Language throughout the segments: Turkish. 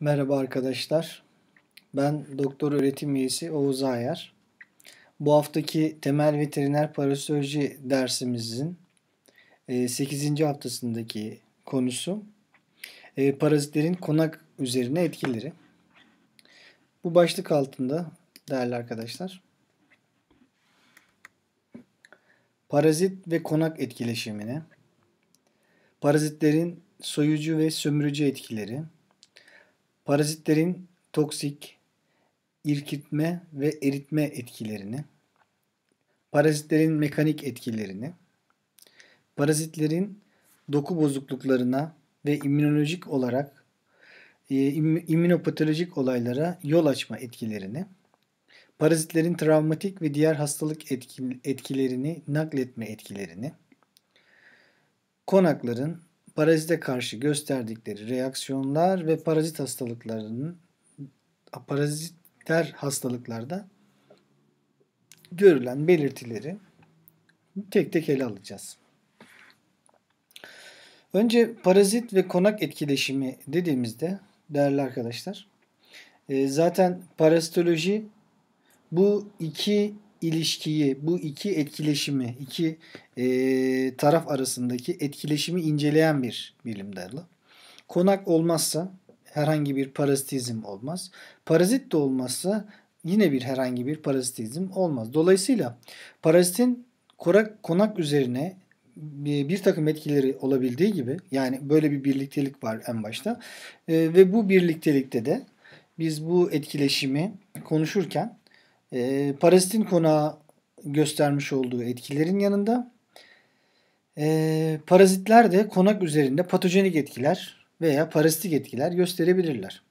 Merhaba arkadaşlar. Ben doktor öğretim üyesi Oğuz Ayar. Bu haftaki temel veteriner parasörji dersimizin 8. E, haftasındaki konusu e, parazitlerin konak üzerine etkileri. Bu başlık altında değerli arkadaşlar. Parazit ve konak etkileşimine, parazitlerin soyucu ve sömürücü etkileri, Parazitlerin toksik, irkitme ve eritme etkilerini, parazitlerin mekanik etkilerini, parazitlerin doku bozukluklarına ve immünolojik olarak e, immünopatolojik olaylara yol açma etkilerini, parazitlerin travmatik ve diğer hastalık etkilerini nakletme etkilerini, konakların parazite karşı gösterdikleri reaksiyonlar ve parazit hastalıklarının parazitler hastalıklarda görülen belirtileri tek tek ele alacağız. Önce parazit ve konak etkileşimi dediğimizde değerli arkadaşlar e, zaten parazitoloji bu iki ilişkiyi, bu iki etkileşimi, iki e, taraf arasındaki etkileşimi inceleyen bir bilim dalı. Konak olmazsa herhangi bir parazitizm olmaz. Parazit de olmazsa yine bir herhangi bir parazitizm olmaz. Dolayısıyla parazitin korak, konak üzerine bir takım etkileri olabildiği gibi yani böyle bir birliktelik var en başta e, ve bu birliktelikte de biz bu etkileşimi konuşurken e, Palestin konağı göstermiş olduğu etkilerin yanında e, parazitler de konak üzerinde patojenik etkiler veya parazitik etkiler gösterebilirler.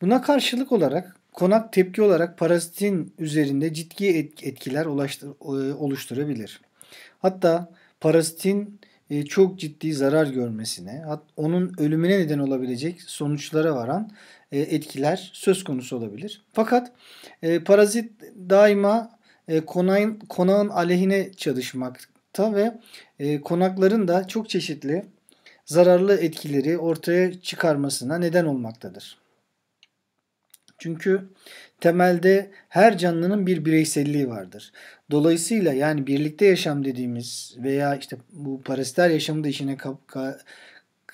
Buna karşılık olarak konak tepki olarak parazitin üzerinde ciddi etkiler e, oluşturabilir. Hatta parazitin e, çok ciddi zarar görmesine, onun ölümüne neden olabilecek sonuçlara varan e, etkiler söz konusu olabilir. Fakat e, parazit daima konağın, konağın aleyhine çalışmakta ve konakların da çok çeşitli zararlı etkileri ortaya çıkarmasına neden olmaktadır. Çünkü temelde her canlının bir bireyselliği vardır. Dolayısıyla yani birlikte yaşam dediğimiz veya işte bu paraziter yaşamı da işine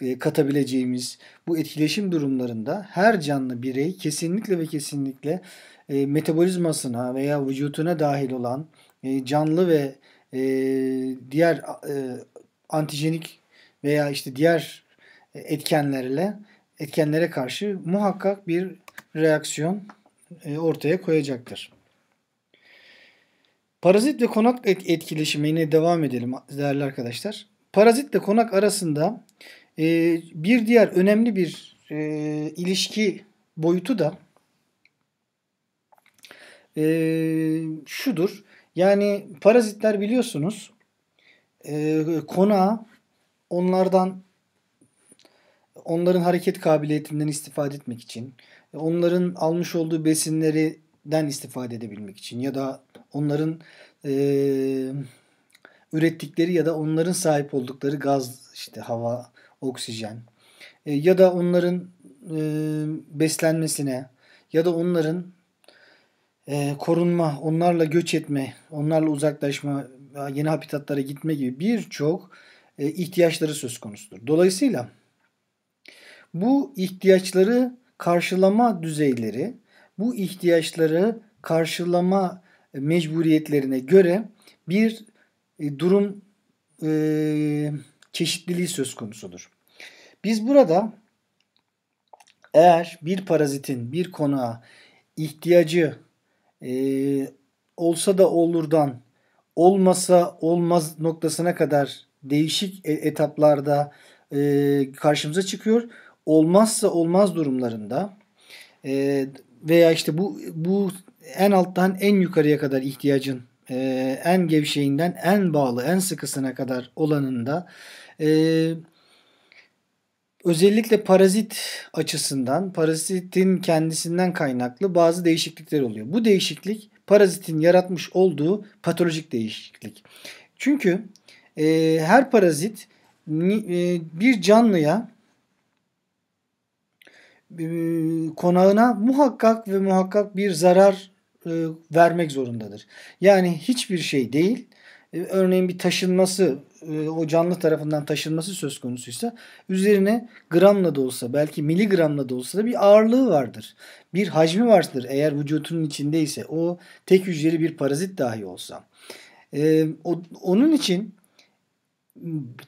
e, katabileceğimiz bu etkileşim durumlarında her canlı birey kesinlikle ve kesinlikle e, metabolizmasına veya vücutuna dahil olan e, canlı ve e, diğer e, antijenik veya işte diğer e, etkenlerle etkenlere karşı muhakkak bir reaksiyon e, ortaya koyacaktır. Parazit ve konak etkileşimine devam edelim değerli arkadaşlar. Parazitle konak arasında e, bir diğer önemli bir e, ilişki boyutu da şudur. Yani parazitler biliyorsunuz konağa onlardan onların hareket kabiliyetinden istifade etmek için e, onların almış olduğu besinlerden istifade edebilmek için ya da onların e, ürettikleri ya da onların sahip oldukları gaz işte hava, oksijen e, ya da onların e, beslenmesine ya da onların e, korunma, onlarla göç etme, onlarla uzaklaşma, yeni habitatlara gitme gibi birçok e, ihtiyaçları söz konusudur. Dolayısıyla bu ihtiyaçları karşılama düzeyleri bu ihtiyaçları karşılama e, mecburiyetlerine göre bir e, durum e, çeşitliliği söz konusudur. Biz burada eğer bir parazitin bir konağa ihtiyacı e, olsa da olurdan olmasa olmaz noktasına kadar değişik e, etaplarda e, karşımıza çıkıyor olmazsa olmaz durumlarında e, veya işte bu bu en alttan en yukarıya kadar ihtiyacın e, en gevşeğinden en bağlı en sıkısına kadar olanında e, özellikle parazit açısından parazitin kendisinden kaynaklı bazı değişiklikler oluyor. Bu değişiklik parazitin yaratmış olduğu patolojik değişiklik. Çünkü e, her parazit e, bir canlıya e, konağına muhakkak ve muhakkak bir zarar e, vermek zorundadır. Yani hiçbir şey değil. E, örneğin bir taşınması o canlı tarafından taşınması söz konusuysa üzerine gramla da olsa belki miligramla da olsa da bir ağırlığı vardır. Bir hacmi vardır eğer vücutunun içindeyse o tek hücreli bir parazit dahi olsa. Ee, o, onun için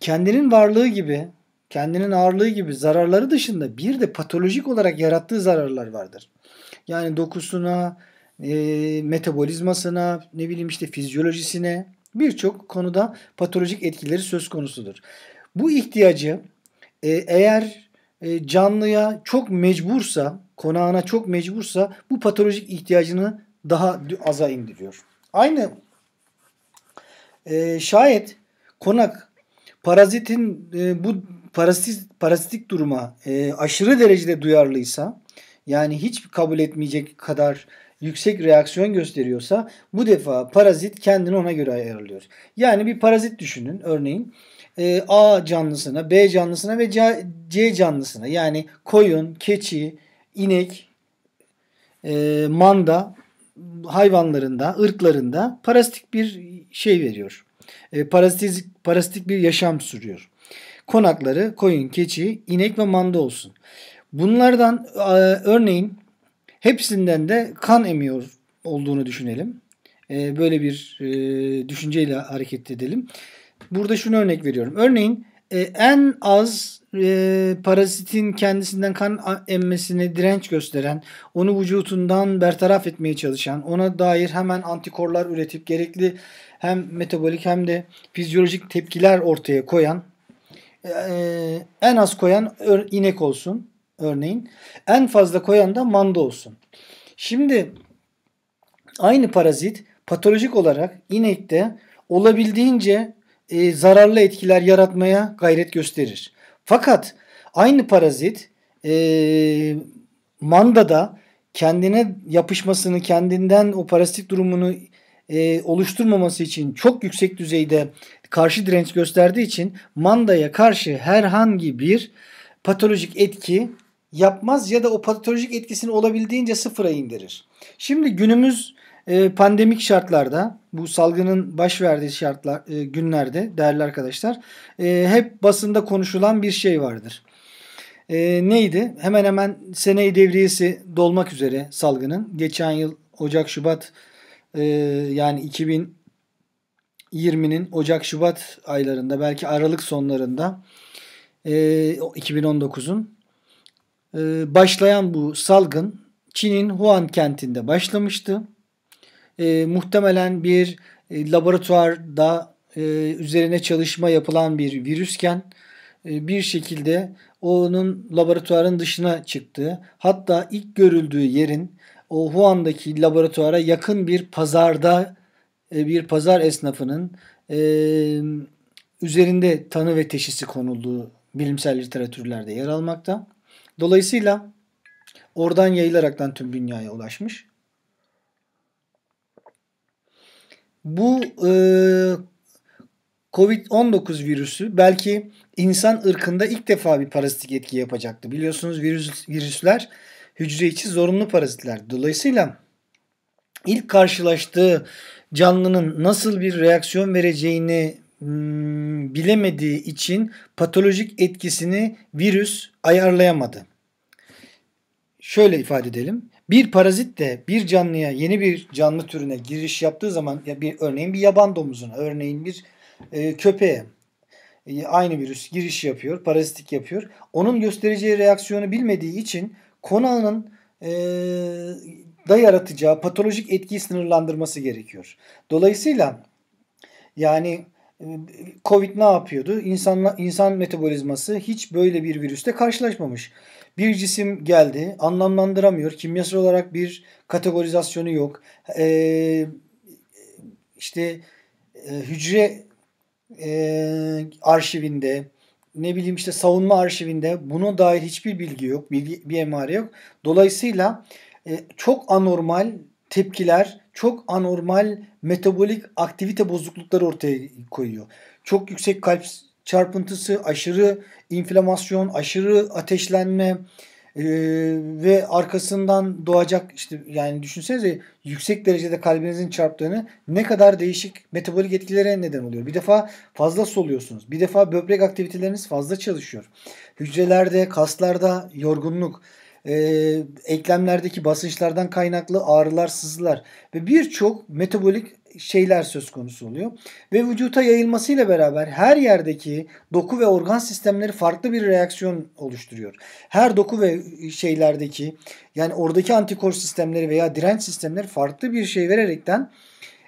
kendinin varlığı gibi kendinin ağırlığı gibi zararları dışında bir de patolojik olarak yarattığı zararlar vardır. Yani dokusuna, e, metabolizmasına, ne bileyim işte fizyolojisine birçok konuda patolojik etkileri söz konusudur. Bu ihtiyacı e, eğer e, canlıya çok mecbursa, konağına çok mecbursa bu patolojik ihtiyacını daha aza indiriyor. Aynı e, şayet konak Parazitin e, bu parasit, parasitik duruma e, aşırı derecede duyarlıysa yani hiç kabul etmeyecek kadar yüksek reaksiyon gösteriyorsa bu defa parazit kendini ona göre ayarlıyor. Yani bir parazit düşünün örneğin e, A canlısına, B canlısına ve C, canlısına yani koyun, keçi, inek, e, manda hayvanlarında, ırklarında parasitik bir şey veriyor e, parazitik, parazitik bir yaşam sürüyor. Konakları koyun, keçi, inek ve manda olsun. Bunlardan e, örneğin hepsinden de kan emiyor olduğunu düşünelim. E, böyle bir e, düşünceyle hareket edelim. Burada şunu örnek veriyorum. Örneğin e, en az e, parazitin kendisinden kan emmesine direnç gösteren, onu vücutundan bertaraf etmeye çalışan, ona dair hemen antikorlar üretip gerekli hem metabolik hem de fizyolojik tepkiler ortaya koyan ee, en az koyan inek olsun örneğin. En fazla koyan da manda olsun. Şimdi aynı parazit patolojik olarak inekte olabildiğince e, zararlı etkiler yaratmaya gayret gösterir. Fakat aynı parazit e, mandada kendine yapışmasını, kendinden o parazitik durumunu e, oluşturmaması için çok yüksek düzeyde karşı direnç gösterdiği için mandaya karşı herhangi bir patolojik etki yapmaz ya da o patolojik etkisini olabildiğince sıfıra indirir. Şimdi günümüz e, pandemik şartlarda bu salgının baş verdiği şartlar e, günlerde değerli arkadaşlar e, hep basında konuşulan bir şey vardır. E, neydi? Hemen hemen seneyi devriyesi dolmak üzere salgının. Geçen yıl Ocak Şubat ee, yani 2020'nin Ocak-Şubat aylarında belki Aralık sonlarında 2019'un e, e, başlayan bu salgın Çin'in Wuhan kentinde başlamıştı. E, muhtemelen bir e, laboratuvarda e, üzerine çalışma yapılan bir virüsken e, bir şekilde onun laboratuvarın dışına çıktı. Hatta ilk görüldüğü yerin o huandaki laboratuvara yakın bir pazarda e, bir pazar esnafının e, üzerinde tanı ve teşhisi konulduğu bilimsel literatürlerde yer almakta. Dolayısıyla oradan yayılaraktan tüm dünyaya ulaşmış. Bu e, Covid-19 virüsü belki insan ırkında ilk defa bir parazitik etki yapacaktı. Biliyorsunuz virüs, virüsler hücre içi zorunlu parazitler. Dolayısıyla ilk karşılaştığı canlının nasıl bir reaksiyon vereceğini hmm, bilemediği için patolojik etkisini virüs ayarlayamadı. Şöyle ifade edelim. Bir parazit de bir canlıya yeni bir canlı türüne giriş yaptığı zaman ya bir örneğin bir yaban domuzuna, örneğin bir e, köpeğe e, aynı virüs giriş yapıyor, parazitik yapıyor. Onun göstereceği reaksiyonu bilmediği için konağının e, da yaratacağı patolojik etkiyi sınırlandırması gerekiyor. Dolayısıyla yani e, Covid ne yapıyordu? İnsanla, insan metabolizması hiç böyle bir virüste karşılaşmamış. Bir cisim geldi, anlamlandıramıyor. Kimyasal olarak bir kategorizasyonu yok. Ee, işte e, hücre e, arşivinde ne bileyim işte savunma arşivinde buna dair hiçbir bilgi yok, bilgi, bir emare yok. Dolayısıyla e, çok anormal tepkiler, çok anormal metabolik aktivite bozuklukları ortaya koyuyor. Çok yüksek kalp çarpıntısı, aşırı inflamasyon, aşırı ateşlenme, ee, ve arkasından doğacak işte yani düşünsenize yüksek derecede kalbinizin çarptığını ne kadar değişik metabolik etkilere neden oluyor. Bir defa fazla soluyorsunuz. Bir defa böbrek aktiviteleriniz fazla çalışıyor. Hücrelerde, kaslarda yorgunluk, e, eklemlerdeki basınçlardan kaynaklı ağrılar, sızılar ve birçok metabolik şeyler söz konusu oluyor. Ve vücuta yayılmasıyla beraber her yerdeki doku ve organ sistemleri farklı bir reaksiyon oluşturuyor. Her doku ve şeylerdeki yani oradaki antikor sistemleri veya direnç sistemleri farklı bir şey vererekten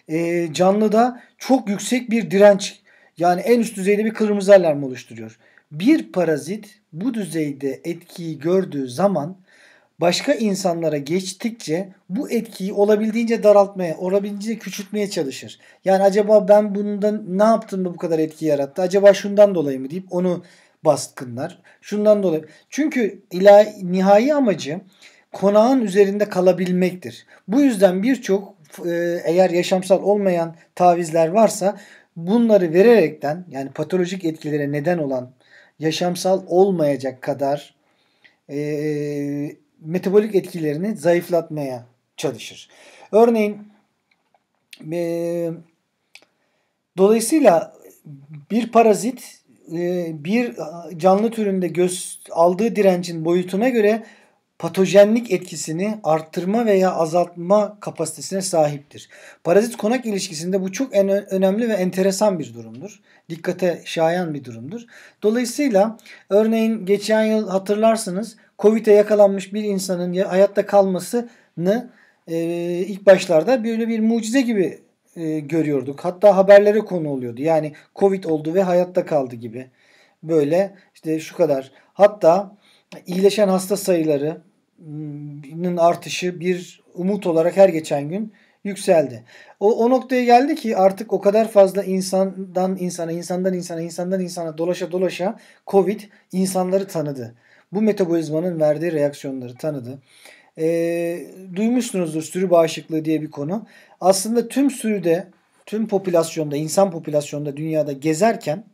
e, canlıda çok yüksek bir direnç yani en üst düzeyde bir kırmızı alarm oluşturuyor. Bir parazit bu düzeyde etkiyi gördüğü zaman başka insanlara geçtikçe bu etkiyi olabildiğince daraltmaya, olabildiğince küçültmeye çalışır. Yani acaba ben bundan ne yaptım da bu kadar etki yarattı? Acaba şundan dolayı mı deyip onu baskınlar. Şundan dolayı. Çünkü ilahi, nihai amacı konağın üzerinde kalabilmektir. Bu yüzden birçok e, eğer yaşamsal olmayan tavizler varsa bunları vererekten yani patolojik etkilere neden olan yaşamsal olmayacak kadar e, metabolik etkilerini zayıflatmaya çalışır. Örneğin e, dolayısıyla bir parazit e, bir canlı türünde göz aldığı direncin boyutuna göre patojenlik etkisini arttırma veya azaltma kapasitesine sahiptir. Parazit konak ilişkisinde bu çok en önemli ve enteresan bir durumdur. Dikkate şayan bir durumdur. Dolayısıyla örneğin geçen yıl hatırlarsınız Covid'e yakalanmış bir insanın hayatta kalmasını e, ilk başlarda böyle bir mucize gibi e, görüyorduk. Hatta haberlere konu oluyordu. Yani Covid oldu ve hayatta kaldı gibi. Böyle işte şu kadar. Hatta iyileşen hasta sayıları artışı bir umut olarak her geçen gün yükseldi. O, o noktaya geldi ki artık o kadar fazla insandan insana, insandan insana, insandan insana dolaşa dolaşa Covid insanları tanıdı. Bu metabolizmanın verdiği reaksiyonları tanıdı. E, duymuşsunuzdur sürü bağışıklığı diye bir konu. Aslında tüm sürüde, tüm popülasyonda, insan popülasyonda dünyada gezerken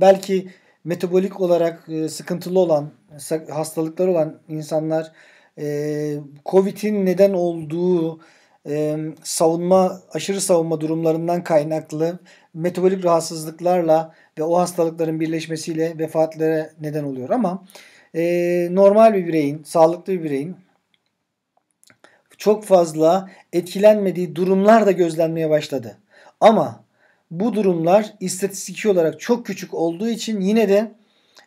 belki metabolik olarak e, sıkıntılı olan, hastalıklar olan insanlar e, Covid'in neden olduğu e, savunma aşırı savunma durumlarından kaynaklı metabolik rahatsızlıklarla ve o hastalıkların birleşmesiyle vefatlere neden oluyor ama e, normal bir bireyin, sağlıklı bir bireyin çok fazla etkilenmediği durumlar da gözlenmeye başladı. Ama bu durumlar istatistiki olarak çok küçük olduğu için yine de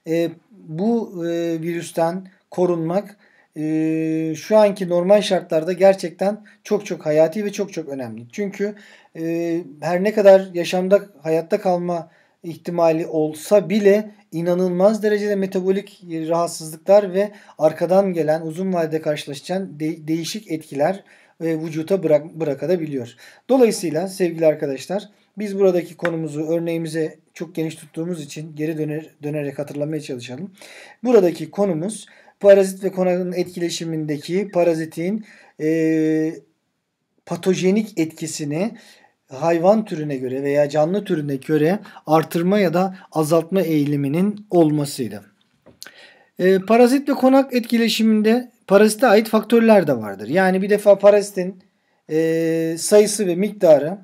e, bu e, virüsten korunmak e, şu anki normal şartlarda gerçekten çok çok hayati ve çok çok önemli. Çünkü e, her ne kadar yaşamda hayatta kalma ihtimali olsa bile inanılmaz derecede metabolik e, rahatsızlıklar ve arkadan gelen uzun vadede karşılaşacağın de- değişik etkiler e, vücuta bırak- bırakabiliyor. Dolayısıyla sevgili arkadaşlar biz buradaki konumuzu örneğimize çok geniş tuttuğumuz için geri döner, dönerek hatırlamaya çalışalım. Buradaki konumuz Parazit ve konakın etkileşimindeki parazitin e, patojenik etkisini hayvan türüne göre veya canlı türüne göre artırma ya da azaltma eğiliminin olmasıydı. E, parazit ve konak etkileşiminde parazite ait faktörler de vardır. Yani bir defa parazitin e, sayısı ve miktarı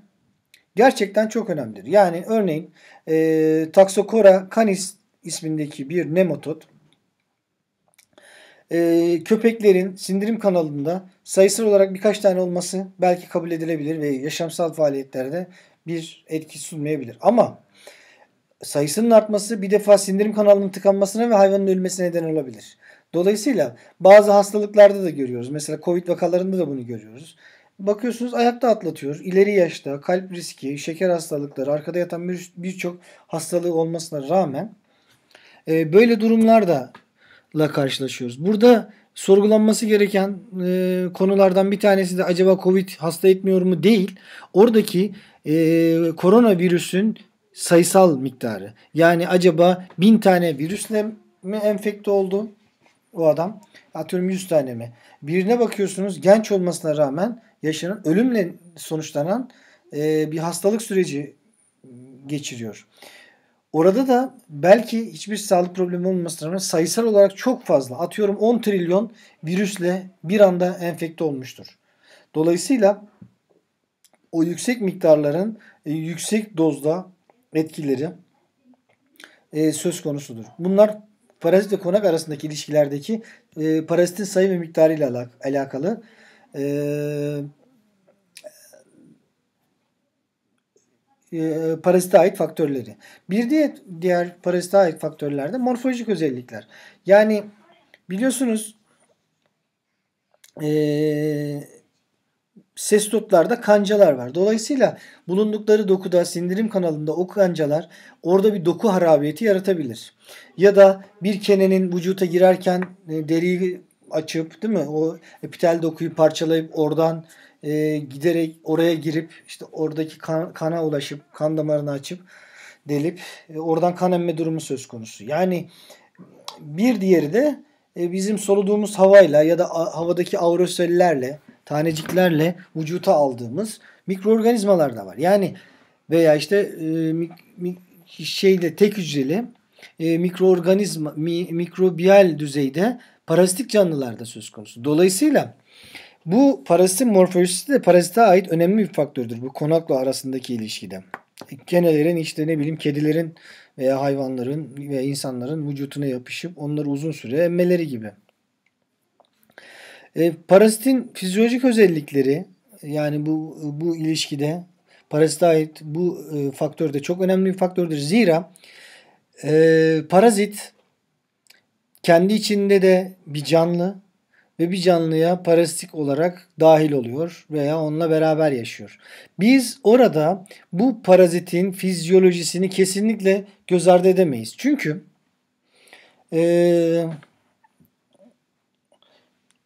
gerçekten çok önemlidir. Yani örneğin e, Taxochora canis ismindeki bir nematod e, köpeklerin sindirim kanalında sayısal olarak birkaç tane olması belki kabul edilebilir ve yaşamsal faaliyetlerde bir etki sunmayabilir. Ama sayısının artması bir defa sindirim kanalının tıkanmasına ve hayvanın ölmesine neden olabilir. Dolayısıyla bazı hastalıklarda da görüyoruz. Mesela Covid vakalarında da bunu görüyoruz. Bakıyorsunuz ayakta atlatıyor. İleri yaşta kalp riski, şeker hastalıkları, arkada yatan birçok bir hastalığı olmasına rağmen e, böyle durumlarda la karşılaşıyoruz. Burada sorgulanması gereken e, konulardan bir tanesi de acaba Covid hasta etmiyor mu değil. Oradaki e, koronavirüsün sayısal miktarı. Yani acaba bin tane virüsle mi enfekte oldu o adam? Atıyorum 100 tane mi? Birine bakıyorsunuz genç olmasına rağmen yaşanan ölümle sonuçlanan e, bir hastalık süreci geçiriyor. Orada da belki hiçbir sağlık problemi olmamasına rağmen sayısal olarak çok fazla atıyorum 10 trilyon virüsle bir anda enfekte olmuştur. Dolayısıyla o yüksek miktarların e, yüksek dozda etkileri e, söz konusudur. Bunlar parazit ve konak arasındaki ilişkilerdeki e, parazitin sayı ve miktarı ile alakalı. E, parazite ait faktörleri. Bir diğer, diğer parazite ait faktörlerde morfolojik özellikler. Yani biliyorsunuz e, ses tutlarda kancalar var. Dolayısıyla bulundukları dokuda sindirim kanalında o kancalar orada bir doku harabiyeti yaratabilir. Ya da bir kenenin vücuta girerken e, deriyi açıp değil mi o epitel dokuyu parçalayıp oradan e, giderek oraya girip işte oradaki kan, kana ulaşıp kan damarını açıp delip e, oradan kan emme durumu söz konusu. Yani bir diğeri de e, bizim soluduğumuz havayla ya da a, havadaki aerosollerle, taneciklerle vücuta aldığımız mikroorganizmalar da var. Yani veya işte e, mik, mik, şeyle tek hücreli e, mikroorganizma mi, mikrobiyal düzeyde parazitik da söz konusu. Dolayısıyla bu parazitin morfolojisi de parazite ait önemli bir faktördür. Bu konakla arasındaki ilişkide. Kenelerin işte ne bileyim kedilerin veya hayvanların ve insanların vücutuna yapışıp onları uzun süre emmeleri gibi. E, parazitin fizyolojik özellikleri yani bu bu ilişkide parazite ait bu e, faktör de çok önemli bir faktördür. Zira e, parazit kendi içinde de bir canlı ve bir canlıya parazitik olarak dahil oluyor veya onunla beraber yaşıyor. Biz orada bu parazitin fizyolojisini kesinlikle göz ardı edemeyiz. Çünkü ee,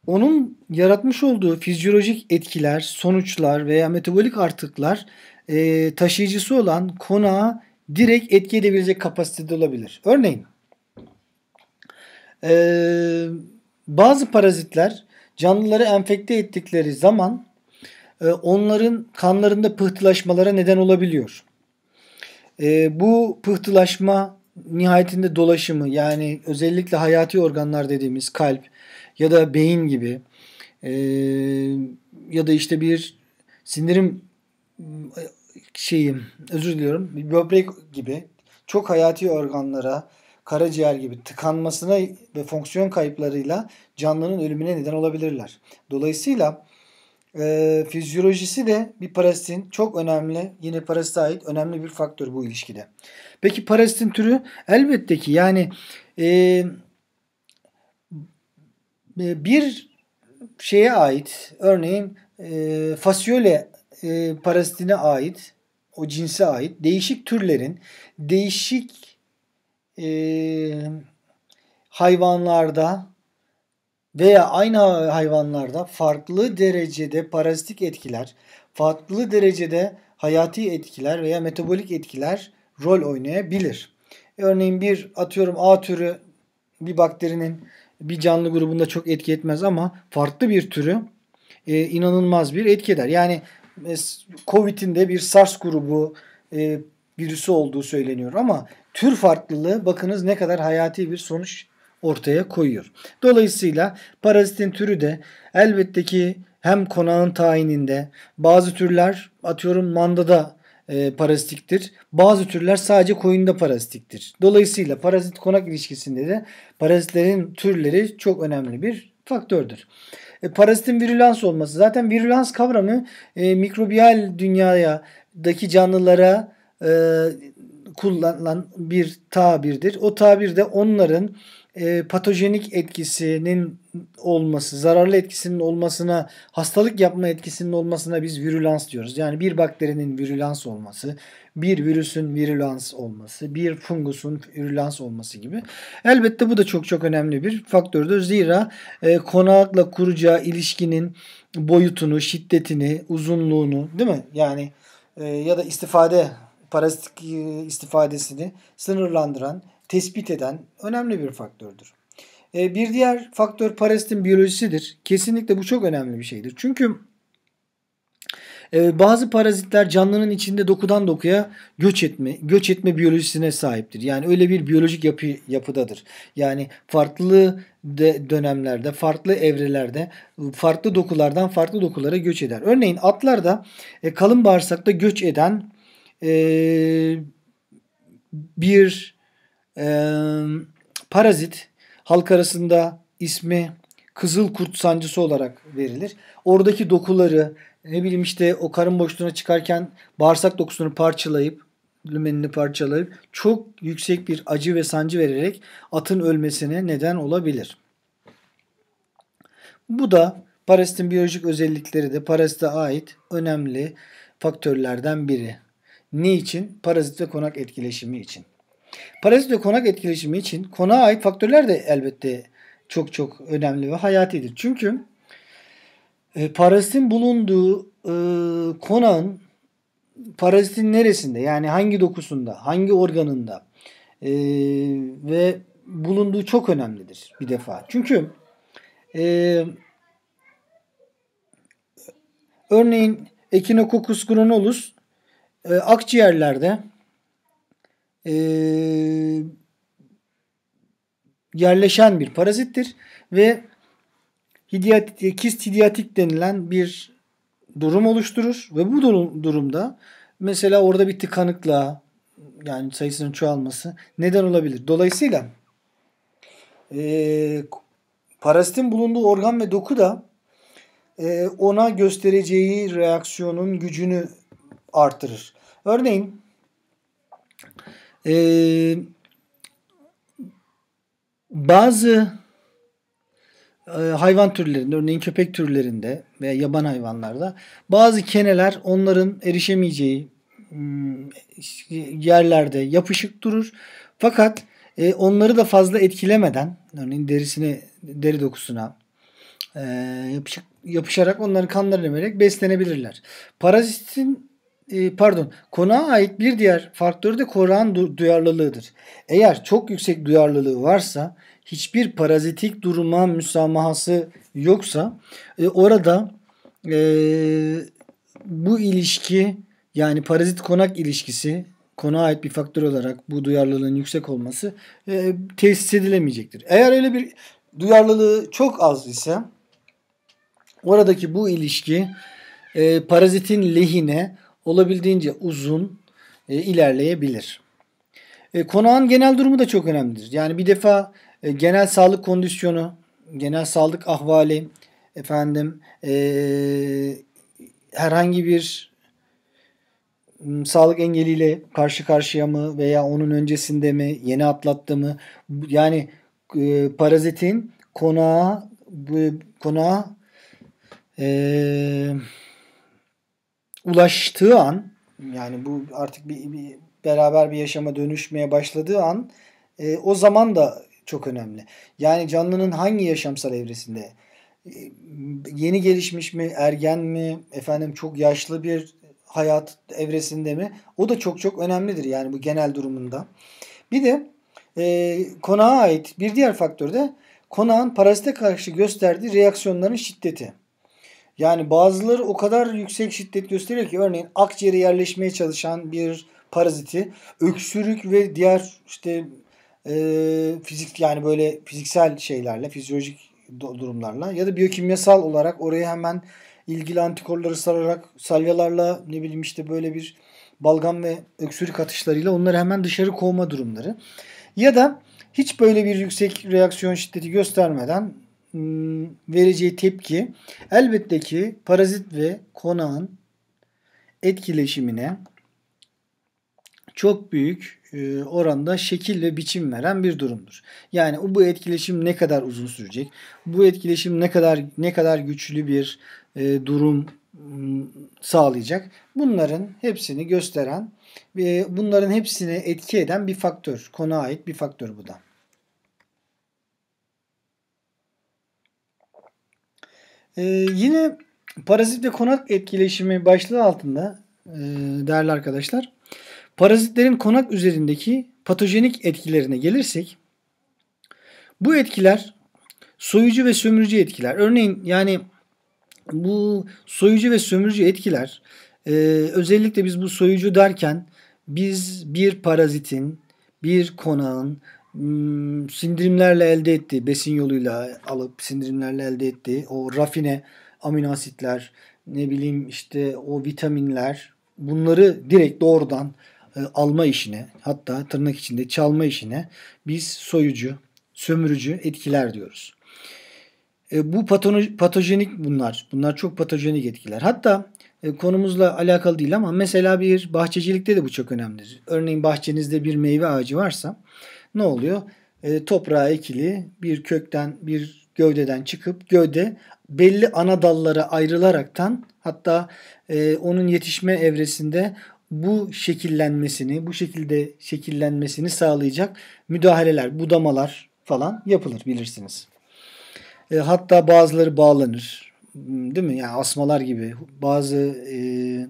onun yaratmış olduğu fizyolojik etkiler, sonuçlar veya metabolik artıklar e, taşıyıcısı olan konağa direkt etki edebilecek kapasitede olabilir. Örneğin e, bazı parazitler canlıları enfekte ettikleri zaman e, onların kanlarında pıhtılaşmalara neden olabiliyor. E, bu pıhtılaşma nihayetinde dolaşımı yani özellikle hayati organlar dediğimiz kalp ya da beyin gibi e, ya da işte bir sindirim şeyim özür diliyorum böbrek gibi çok hayati organlara karaciğer gibi tıkanmasına ve fonksiyon kayıplarıyla canlının ölümüne neden olabilirler. Dolayısıyla e, fizyolojisi de bir parazitin çok önemli, yine parazite ait önemli bir faktör bu ilişkide. Peki parazitin türü elbette ki yani e, e bir şeye ait, örneğin e, fasyole e, parazitine ait, o cinse ait değişik türlerin değişik e, hayvanlarda veya aynı hayvanlarda farklı derecede parazitik etkiler, farklı derecede hayati etkiler veya metabolik etkiler rol oynayabilir. Örneğin bir atıyorum A türü bir bakterinin bir canlı grubunda çok etki etmez ama farklı bir türü e, inanılmaz bir etki eder. Yani e, Covid'in de bir SARS grubu, e, virüsü olduğu söyleniyor ama tür farklılığı bakınız ne kadar hayati bir sonuç ortaya koyuyor. Dolayısıyla parazitin türü de elbette ki hem konağın tayininde bazı türler atıyorum mandada e, parazitiktir. Bazı türler sadece koyunda parazitiktir. Dolayısıyla parazit konak ilişkisinde de parazitlerin türleri çok önemli bir faktördür. E, parazitin virülans olması zaten virülans kavramı e, mikrobiyal dünyaya daki canlılara e, kullanılan bir tabirdir. O tabirde onların e, patojenik etkisinin olması, zararlı etkisinin olmasına, hastalık yapma etkisinin olmasına biz virülans diyoruz. Yani bir bakterinin virülans olması, bir virüsün virülans olması, bir fungusun virülans olması gibi. Elbette bu da çok çok önemli bir faktördür. Zira e, konakla kuracağı ilişkinin boyutunu, şiddetini, uzunluğunu değil mi? Yani e, ya da istifade parazit e, istifadesini sınırlandıran, tespit eden önemli bir faktördür. E, bir diğer faktör parazitin biyolojisidir. Kesinlikle bu çok önemli bir şeydir. Çünkü e, bazı parazitler canlının içinde dokudan dokuya göç etme göç etme biyolojisine sahiptir. Yani öyle bir biyolojik yapı yapıdadır. Yani farklı de dönemlerde, farklı evrelerde, farklı dokulardan farklı dokulara göç eder. Örneğin atlarda kalın bağırsakta göç eden e, bir e, parazit halk arasında ismi kızıl kurt sancısı olarak verilir. Oradaki dokuları ne bileyim işte o karın boşluğuna çıkarken bağırsak dokusunu parçalayıp lümenini parçalayıp çok yüksek bir acı ve sancı vererek atın ölmesine neden olabilir. Bu da parazitin biyolojik özellikleri de parazite ait önemli faktörlerden biri. Ne için? Parazit ve konak etkileşimi için. Parazit ve konak etkileşimi için konağa ait faktörler de elbette çok çok önemli ve hayatidir. Çünkü e, parazitin bulunduğu e, konağın parazitin neresinde yani hangi dokusunda, hangi organında e, ve bulunduğu çok önemlidir bir defa. Çünkü e, örneğin Echinococcus granulus ee, akciğerlerde e, yerleşen bir parazittir ve hidiatik, kist hidiatik denilen bir durum oluşturur ve bu durumda mesela orada bir tıkanıkla yani sayısının çoğalması neden olabilir. Dolayısıyla e, ee, parazitin bulunduğu organ ve doku da e, ona göstereceği reaksiyonun gücünü artırır. Örneğin ee, bazı e, hayvan türlerinde örneğin köpek türlerinde veya yaban hayvanlarda bazı keneler onların erişemeyeceği hmm, yerlerde yapışık durur. Fakat e, onları da fazla etkilemeden örneğin derisine deri dokusuna e, yapışık, yapışarak onların kanlarını emerek beslenebilirler. Parazitin ee, pardon konağa ait bir diğer faktör de konağın duyarlılığıdır. Eğer çok yüksek duyarlılığı varsa hiçbir parazitik duruma müsamahası yoksa e, orada e, bu ilişki yani parazit konak ilişkisi konağa ait bir faktör olarak bu duyarlılığın yüksek olması e, tesis edilemeyecektir. Eğer öyle bir duyarlılığı çok az ise oradaki bu ilişki e, parazitin lehine olabildiğince uzun e, ilerleyebilir. E, konağın genel durumu da çok önemlidir. Yani bir defa e, genel sağlık kondisyonu, genel sağlık ahvali, efendim e, herhangi bir sağlık engeliyle karşı karşıya mı veya onun öncesinde mi yeni atlattı mı yani e, parazitin konağa bu, konağa e, ulaştığı an yani bu artık bir, bir beraber bir yaşama dönüşmeye başladığı an e, o zaman da çok önemli. Yani canlının hangi yaşamsal evresinde e, yeni gelişmiş mi, ergen mi, efendim çok yaşlı bir hayat evresinde mi? O da çok çok önemlidir yani bu genel durumunda. Bir de e, konağa ait bir diğer faktör de konağın parazite karşı gösterdiği reaksiyonların şiddeti. Yani bazıları o kadar yüksek şiddet gösteriyor ki örneğin akciğere yerleşmeye çalışan bir paraziti öksürük ve diğer işte e, fizik yani böyle fiziksel şeylerle fizyolojik durumlarla ya da biyokimyasal olarak oraya hemen ilgili antikorları sararak salyalarla ne bileyim işte böyle bir balgam ve öksürük atışlarıyla onları hemen dışarı kovma durumları. Ya da hiç böyle bir yüksek reaksiyon şiddeti göstermeden Hmm, vereceği tepki elbette ki parazit ve konağın etkileşimine çok büyük e, oranda şekil ve biçim veren bir durumdur. Yani bu etkileşim ne kadar uzun sürecek? Bu etkileşim ne kadar ne kadar güçlü bir e, durum hmm, sağlayacak? Bunların hepsini gösteren ve bunların hepsini etki eden bir faktör. Konu ait bir faktör bu da. Ee, yine parazit ve konak etkileşimi başlığı altında e, değerli arkadaşlar. Parazitlerin konak üzerindeki patojenik etkilerine gelirsek bu etkiler soyucu ve sömürücü etkiler. Örneğin yani bu soyucu ve sömürücü etkiler e, özellikle biz bu soyucu derken biz bir parazitin, bir konağın Hmm, sindirimlerle elde etti, besin yoluyla alıp sindirimlerle elde etti o rafine amino asitler, ne bileyim işte o vitaminler bunları direkt doğrudan e, alma işine hatta tırnak içinde çalma işine biz soyucu, sömürücü etkiler diyoruz. E, bu patojenik bunlar. Bunlar çok patojenik etkiler. Hatta e, konumuzla alakalı değil ama mesela bir bahçecilikte de bu çok önemlidir. Örneğin bahçenizde bir meyve ağacı varsa ne oluyor? E, toprağa ekili bir kökten bir gövdeden çıkıp gövde belli ana dallara ayrılaraktan hatta e, onun yetişme evresinde bu şekillenmesini, bu şekilde şekillenmesini sağlayacak müdahaleler, budamalar falan yapılır bilirsiniz. E, hatta bazıları bağlanır. Değil mi? Yani asmalar gibi bazı e,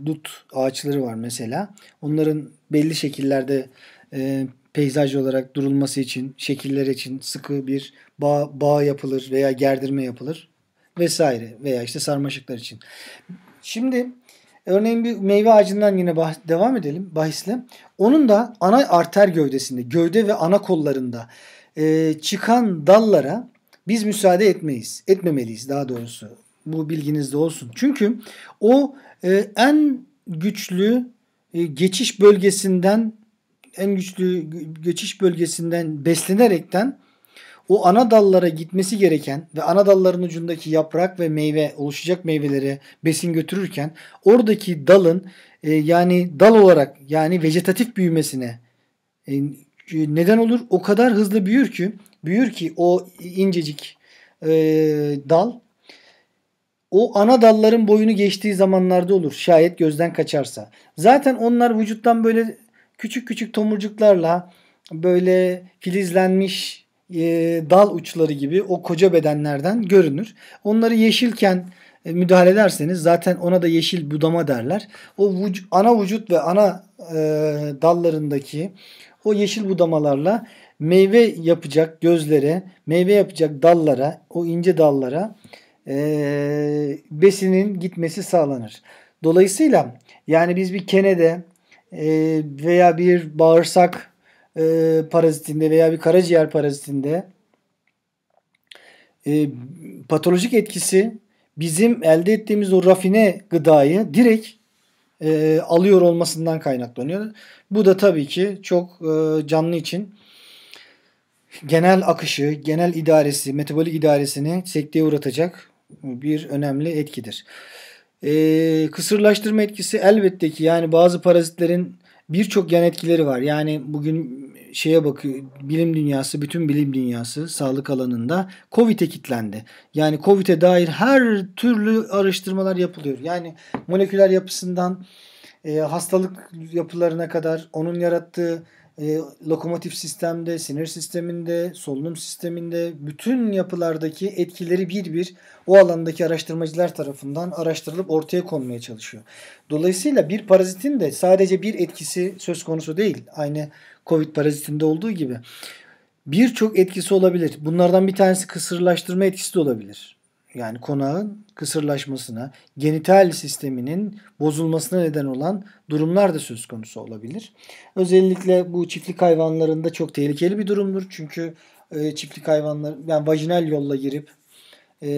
dut ağaçları var mesela. Onların belli şekillerde e, peyzaj olarak durulması için, şekiller için sıkı bir bağ, bağ yapılır veya gerdirme yapılır vesaire veya işte sarmaşıklar için. Şimdi örneğin bir meyve ağacından yine bah- devam edelim bahisle. Onun da ana arter gövdesinde, gövde ve ana kollarında e, çıkan dallara biz müsaade etmeyiz. Etmemeliyiz daha doğrusu. Bu bilginizde olsun. Çünkü o e, en güçlü e, geçiş bölgesinden en güçlü geçiş bölgesinden beslenerekten o ana dallara gitmesi gereken ve ana dalların ucundaki yaprak ve meyve oluşacak meyvelere besin götürürken oradaki dalın e, yani dal olarak yani vejetatif büyümesine e, e, neden olur. O kadar hızlı büyür ki büyür ki o incecik e, dal o ana dalların boyunu geçtiği zamanlarda olur. Şayet gözden kaçarsa. Zaten onlar vücuttan böyle küçük küçük tomurcuklarla böyle filizlenmiş e, dal uçları gibi o koca bedenlerden görünür. Onları yeşilken e, müdahale ederseniz zaten ona da yeşil budama derler. O vuc- ana vücut ve ana e, dallarındaki o yeşil budamalarla meyve yapacak gözlere, meyve yapacak dallara, o ince dallara e, besinin gitmesi sağlanır. Dolayısıyla yani biz bir kenede ee, veya bir bağırsak e, parazitinde veya bir karaciğer parazitinde e, patolojik etkisi bizim elde ettiğimiz o rafine gıdayı direkt e, alıyor olmasından kaynaklanıyor. Bu da tabii ki çok canlı için genel akışı, genel idaresi, metabolik idaresini sekteye uğratacak bir önemli etkidir. E, kısırlaştırma etkisi elbette ki yani bazı parazitlerin birçok yan etkileri var. Yani bugün şeye bakıyor bilim dünyası, bütün bilim dünyası sağlık alanında Covid'e kilitlendi. Yani Covid'e dair her türlü araştırmalar yapılıyor. Yani moleküler yapısından e, hastalık yapılarına kadar onun yarattığı e, lokomotif sistemde, sinir sisteminde, solunum sisteminde bütün yapılardaki etkileri bir bir o alandaki araştırmacılar tarafından araştırılıp ortaya konmaya çalışıyor. Dolayısıyla bir parazitin de sadece bir etkisi söz konusu değil. Aynı Covid parazitinde olduğu gibi. Birçok etkisi olabilir. Bunlardan bir tanesi kısırlaştırma etkisi de olabilir yani konağın kısırlaşmasına, genital sisteminin bozulmasına neden olan durumlar da söz konusu olabilir. Özellikle bu çiftlik hayvanlarında çok tehlikeli bir durumdur. Çünkü e, çiftlik hayvanlar yani vajinal yolla girip e,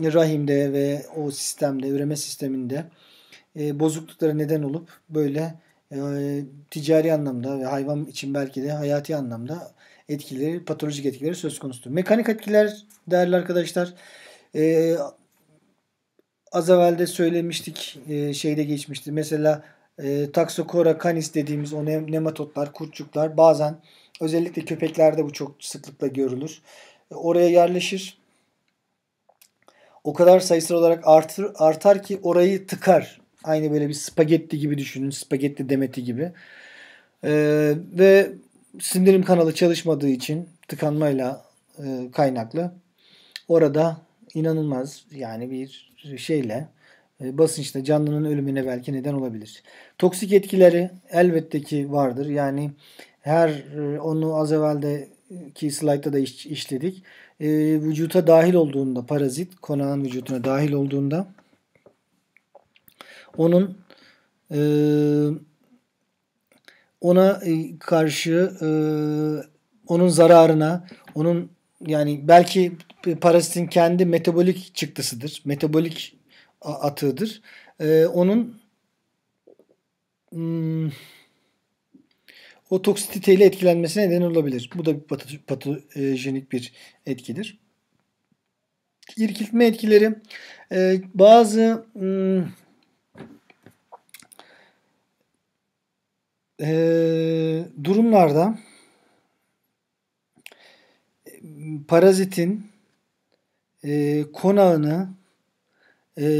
rahimde ve o sistemde, üreme sisteminde e, bozukluklara neden olup böyle e, ticari anlamda ve hayvan için belki de hayati anlamda etkileri, patolojik etkileri söz konusudur. Mekanik etkiler değerli arkadaşlar e, az evvel de söylemiştik e, şeyde geçmişti. Mesela e, Taxochora canis dediğimiz o nematotlar, kurtçuklar bazen özellikle köpeklerde bu çok sıklıkla görülür. E, oraya yerleşir. O kadar sayısal olarak artır, artar ki orayı tıkar. Aynı böyle bir spagetti gibi düşünün. Spagetti demeti gibi. E, ve sindirim kanalı çalışmadığı için tıkanmayla e, kaynaklı orada inanılmaz yani bir şeyle e, basınçta canlının ölümüne belki neden olabilir. Toksik etkileri elbette ki vardır. Yani her e, onu az evvel ki slaytta da işledik. E, vücuta dahil olduğunda parazit konağın vücuduna dahil olduğunda onun e, ona karşı onun zararına, onun yani belki parazitin kendi metabolik çıktısıdır. Metabolik atığıdır. Ee, onun hmm, o toksiteyle etkilenmesine neden olabilir. Bu da bir patojenik bir etkidir. İrkiltme etkileri e, bazı hmm, e, durumlarda parazitin e, konağını e,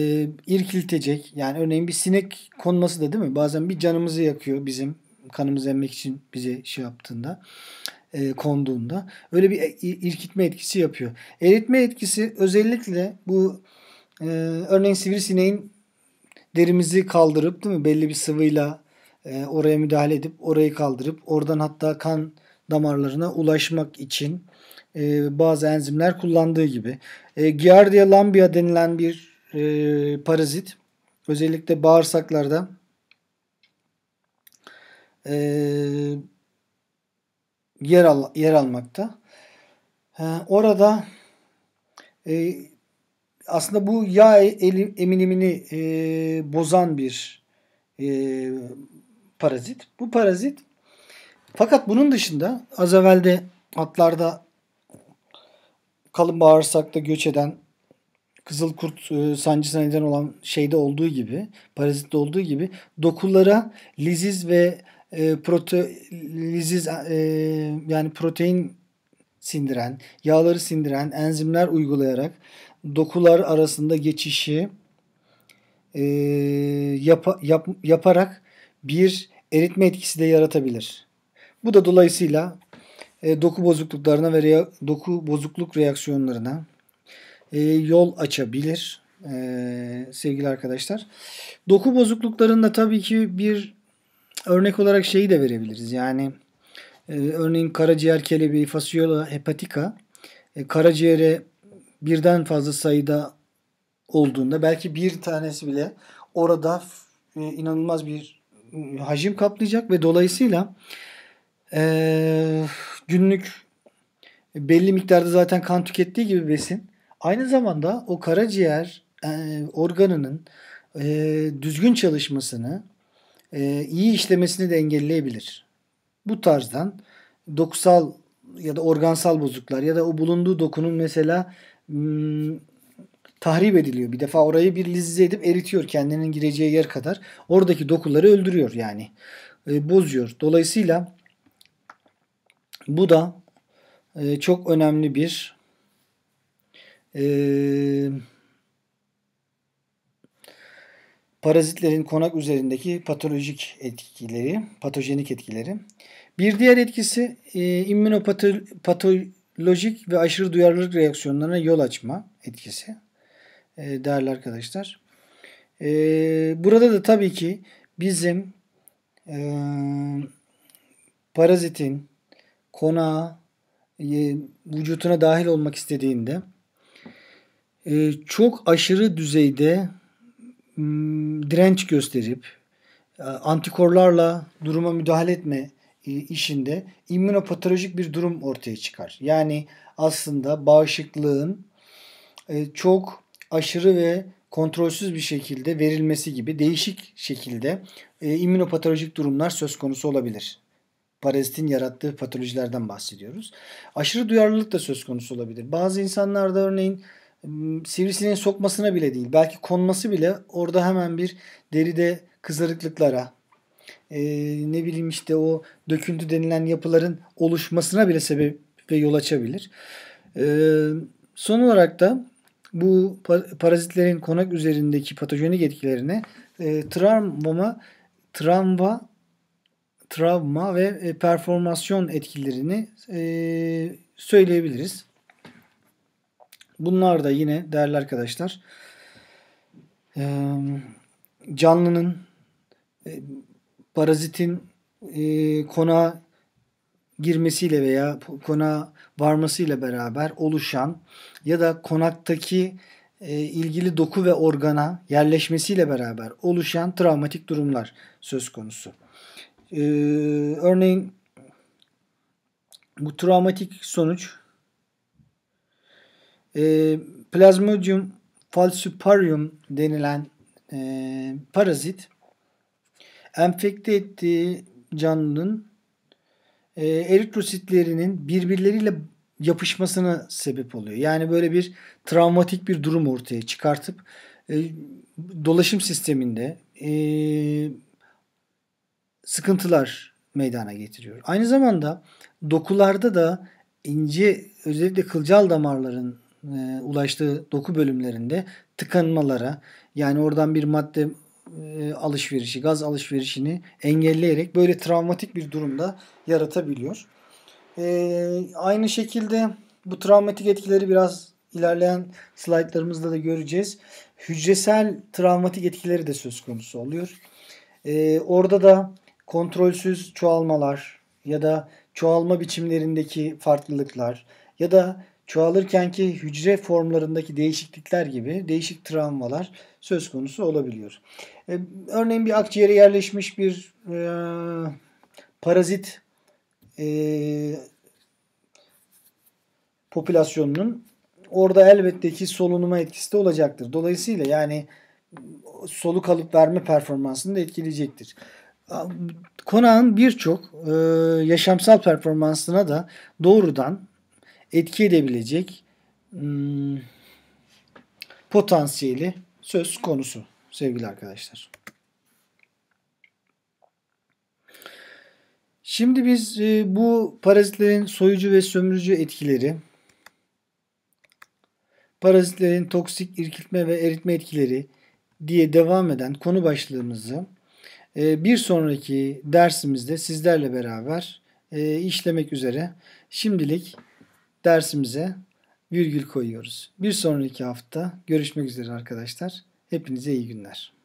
irkiltecek. Yani örneğin bir sinek konması da değil mi? Bazen bir canımızı yakıyor bizim kanımızı emmek için bize şey yaptığında e, konduğunda. Öyle bir irkitme etkisi yapıyor. Eritme etkisi özellikle bu e, örneğin sivrisineğin derimizi kaldırıp değil mi? Belli bir sıvıyla e, oraya müdahale edip orayı kaldırıp oradan hatta kan damarlarına ulaşmak için e, bazı enzimler kullandığı gibi. E, Giardia lambia denilen bir e, parazit özellikle bağırsaklarda yer al yer almakta. orada aslında bu yağ eminimini bozan bir parazit. Bu parazit fakat bunun dışında az evvel de atlarda kalın bağırsakta göç eden kızıl kurt e, sancısına neden olan şeyde olduğu gibi, parazitte olduğu gibi dokulara liziz ve e, prote liziz e, yani protein sindiren, yağları sindiren enzimler uygulayarak dokular arasında geçişi e, yap, yap, yaparak bir eritme etkisi de yaratabilir. Bu da dolayısıyla e, doku bozukluklarına ve rea- doku bozukluk reaksiyonlarına e, yol açabilir e, sevgili arkadaşlar. Doku bozukluklarında tabii ki bir örnek olarak şeyi de verebiliriz. Yani e, örneğin karaciğer kelebeği Fasciola hepatica e, karaciğere birden fazla sayıda olduğunda belki bir tanesi bile orada e, inanılmaz bir hacim kaplayacak ve dolayısıyla e, günlük e, belli miktarda zaten kan tükettiği gibi besin. Aynı zamanda o karaciğer e, organının e, düzgün çalışmasını, iyi işlemesini de engelleyebilir. Bu tarzdan dokusal ya da organsal bozuklar ya da o bulunduğu dokunun mesela m, hmm, tahrip ediliyor. Bir defa orayı bir lizize edip eritiyor kendinin gireceği yer kadar. Oradaki dokuları öldürüyor yani. E, bozuyor. Dolayısıyla bu da e, çok önemli bir e, parazitlerin konak üzerindeki patolojik etkileri, patojenik etkileri. Bir diğer etkisi e, immünopatolojik ve aşırı duyarlılık reaksiyonlarına yol açma etkisi e, değerli arkadaşlar. E, burada da tabii ki bizim e, parazitin konağa, e, vücutuna dahil olmak istediğinde e, çok aşırı düzeyde m, hmm, direnç gösterip e, antikorlarla duruma müdahale etme e, işinde immünopatolojik bir durum ortaya çıkar. Yani aslında bağışıklığın e, çok aşırı ve kontrolsüz bir şekilde verilmesi gibi değişik şekilde e, immünopatolojik durumlar söz konusu olabilir parazitin yarattığı patolojilerden bahsediyoruz. Aşırı duyarlılık da söz konusu olabilir. Bazı insanlarda örneğin sivrisineğin sokmasına bile değil belki konması bile orada hemen bir deride kızarıklıklara e, ne bileyim işte o döküntü denilen yapıların oluşmasına bile sebep ve yol açabilir. E, son olarak da bu parazitlerin konak üzerindeki patojenik etkilerine e, travmama travma travma ve e, performasyon etkilerini e, söyleyebiliriz. Bunlar da yine değerli arkadaşlar e, canlının parazitin e, konağa girmesiyle veya konağa varmasıyla beraber oluşan ya da konaktaki ilgili doku ve organa yerleşmesiyle beraber oluşan travmatik durumlar söz konusu. Ee, örneğin bu travmatik sonuç e, ee, Plasmodium falciparum denilen e, parazit enfekte ettiği canlının e, eritrositlerinin birbirleriyle yapışmasına sebep oluyor. Yani böyle bir travmatik bir durum ortaya çıkartıp e, dolaşım sisteminde e, sıkıntılar meydana getiriyor. Aynı zamanda dokularda da ince özellikle kılcal damarların e, ulaştığı doku bölümlerinde tıkanmalara yani oradan bir madde e, alışverişi, gaz alışverişini engelleyerek böyle travmatik bir durumda yaratabiliyor. E, aynı şekilde bu travmatik etkileri biraz ilerleyen slaytlarımızda da göreceğiz. Hücresel travmatik etkileri de söz konusu oluyor. E, orada da kontrolsüz çoğalmalar ya da çoğalma biçimlerindeki farklılıklar ya da çoğalırkenki hücre formlarındaki değişiklikler gibi değişik travmalar söz konusu olabiliyor. Ee, örneğin bir akciğere yerleşmiş bir e, parazit e, popülasyonunun orada elbette ki solunuma etkisi de olacaktır. Dolayısıyla yani soluk alıp verme performansını da etkileyecektir konağın birçok e, yaşamsal performansına da doğrudan etki edebilecek hmm, potansiyeli söz konusu sevgili arkadaşlar. Şimdi biz e, bu parazitlerin soyucu ve sömürücü etkileri, parazitlerin toksik irkiltme ve eritme etkileri diye devam eden konu başlığımızı ee, bir sonraki dersimizde sizlerle beraber e, işlemek üzere. Şimdilik dersimize virgül koyuyoruz. Bir sonraki hafta görüşmek üzere arkadaşlar. Hepinize iyi günler.